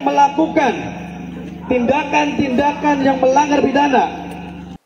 melakukan tindakan-tindakan yang melanggar pidana.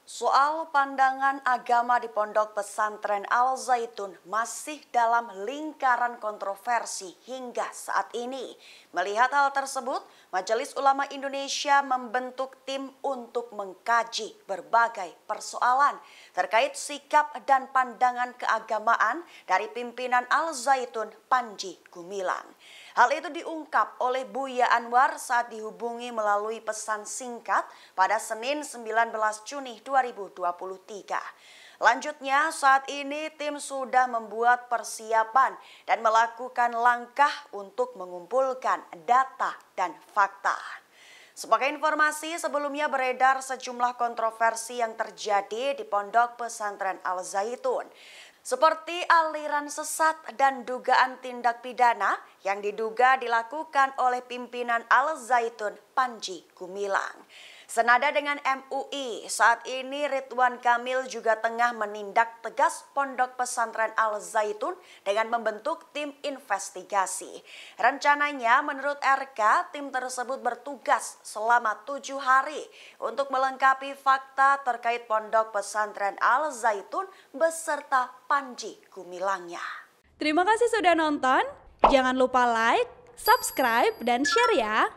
Soal pandangan agama di pondok pesantren Al Zaitun masih dalam lingkaran kontroversi hingga saat ini. Melihat hal tersebut, Majelis Ulama Indonesia membentuk tim untuk mengkaji berbagai persoalan terkait sikap dan pandangan keagamaan dari pimpinan Al Zaitun Panji Gumilang. Hal itu diungkap oleh Buya Anwar saat dihubungi melalui pesan singkat pada Senin 19 Juni 2023. Lanjutnya, saat ini tim sudah membuat persiapan dan melakukan langkah untuk mengumpulkan data dan fakta. Sebagai informasi, sebelumnya beredar sejumlah kontroversi yang terjadi di Pondok Pesantren Al-Zaitun seperti aliran sesat dan dugaan tindak pidana yang diduga dilakukan oleh pimpinan Al Zaitun Panji Gumilang. Senada dengan MUI, saat ini Ridwan Kamil juga tengah menindak tegas Pondok Pesantren Al Zaitun dengan membentuk tim investigasi. Rencananya menurut RK, tim tersebut bertugas selama tujuh hari untuk melengkapi fakta terkait Pondok Pesantren Al Zaitun beserta Panji Gumilangnya. Terima kasih sudah nonton, jangan lupa like, subscribe, dan share ya!